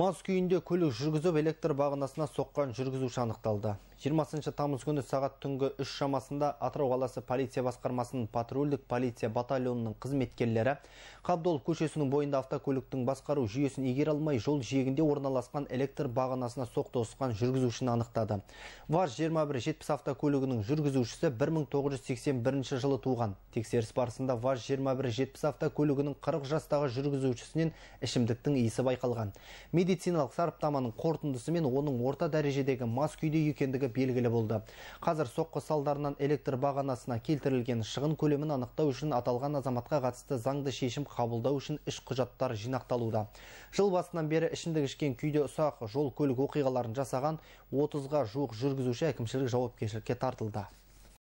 мас күйінде көлік жүргізіп электр бағанасына соққан жүргізуші анықталды 20 тамыз күні сағат түнгі үш шамасында атырау қаласы полиция басқармасының патрульдік полиция батальонының қызметкерлері қабдол көшесінің бойында автокөліктің басқару жүйесін игере алмай жол жиегінде орналасқан электр бағанасына соқтығысқан жүргізушіні анықтады ваз жетпіс автокөлігінің жүргізушісі 1981 жылы туған тексеріс барысында ваз жетпіс автокөлігінің 40 жастағы жүргізушісінен ішімдіктің иісі байқалған медициналық сараптаманың қортындысы мен оның орта дәрежедегі мас күйде екендігі белгілі болды қазір соққы салдарынан электр бағанасына келтірілген шығын көлемін анықтау үшін аталған азаматқа қатысты заңды шешім қабылдау үшін іш құжаттар жинақталуда жыл басынан бері ішімдік ішкен күйде ұсақ жол көлік оқиғаларын жасаған отызға жуық жүргізуші әкімшілік жауапкершілікке тартылды